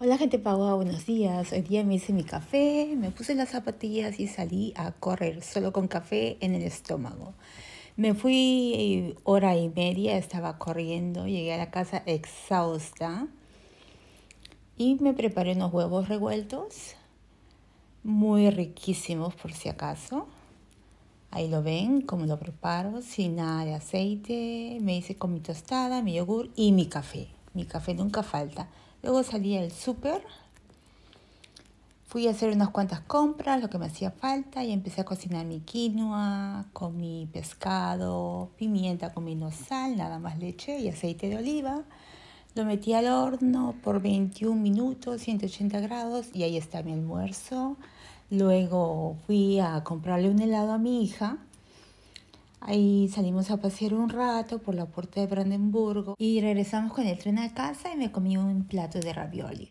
Hola gente pagua, ah, buenos días. Hoy día me hice mi café, me puse las zapatillas y salí a correr solo con café en el estómago. Me fui eh, hora y media, estaba corriendo, llegué a la casa exhausta y me preparé unos huevos revueltos, muy riquísimos por si acaso. Ahí lo ven, como lo preparo, sin nada de aceite. Me hice con mi tostada, mi yogur y mi café mi café nunca falta. Luego salí al súper, fui a hacer unas cuantas compras, lo que me hacía falta, y empecé a cocinar mi quinoa, con mi pescado, pimienta con mi sal, nada más leche y aceite de oliva. Lo metí al horno por 21 minutos, 180 grados, y ahí está mi almuerzo. Luego fui a comprarle un helado a mi hija Ahí salimos a pasear un rato por la puerta de Brandenburgo y regresamos con el tren a casa y me comí un plato de ravioli.